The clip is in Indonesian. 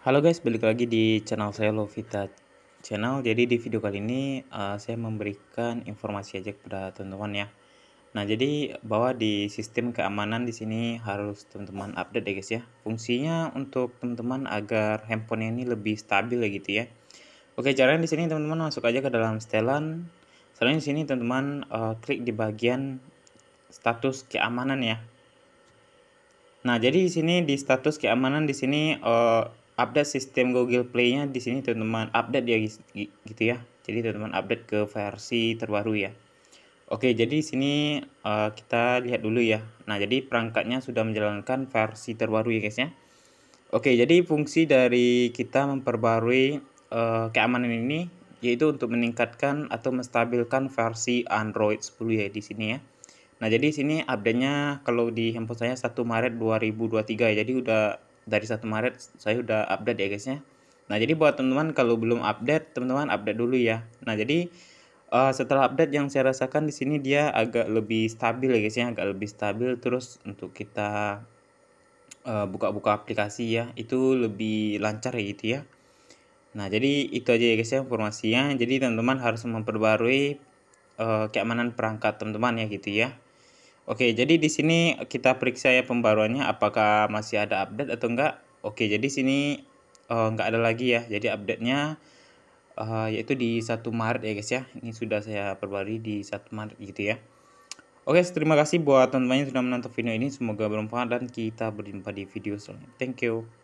Halo guys, balik lagi di channel saya Lovita Channel. Jadi di video kali ini uh, saya memberikan informasi aja kepada teman-teman ya. Nah, jadi bahwa di sistem keamanan di sini harus teman-teman update ya guys ya. Fungsinya untuk teman-teman agar handphone ini lebih stabil ya gitu ya. Oke, caranya di sini teman-teman masuk aja ke dalam setelan. Selain di sini teman-teman uh, klik di bagian status keamanan ya. Nah, jadi di sini di status keamanan di sini uh, update sistem Google Play-nya di sini teman-teman update ya gitu ya jadi teman-teman update ke versi terbaru ya oke jadi di sini uh, kita lihat dulu ya nah jadi perangkatnya sudah menjalankan versi terbaru ya guys ya oke jadi fungsi dari kita memperbarui uh, keamanan ini yaitu untuk meningkatkan atau menstabilkan versi Android 10 ya di sini ya nah jadi sini update-nya kalau di handphone saya 1 Maret 2023 ya jadi udah dari 1 Maret saya udah update ya guys ya. Nah, jadi buat teman-teman kalau belum update, teman-teman update dulu ya. Nah, jadi uh, setelah update yang saya rasakan di sini dia agak lebih stabil ya guys ya, agak lebih stabil terus untuk kita eh, buka-buka uh, aplikasi ya, itu lebih lancar ya gitu ya. Nah, jadi itu aja ya guys ya informasinya. Jadi teman-teman harus memperbarui uh, keamanan perangkat teman-teman ya gitu ya. Oke, jadi di sini kita periksa ya pembaruannya apakah masih ada update atau enggak. Oke, jadi sini uh, enggak ada lagi ya. Jadi update-nya uh, yaitu di satu Maret ya guys ya. Ini sudah saya perbarui di satu Maret gitu ya. Oke, terima kasih buat teman-teman yang sudah menonton video ini. Semoga bermanfaat dan kita berjumpa di video selanjutnya. Thank you.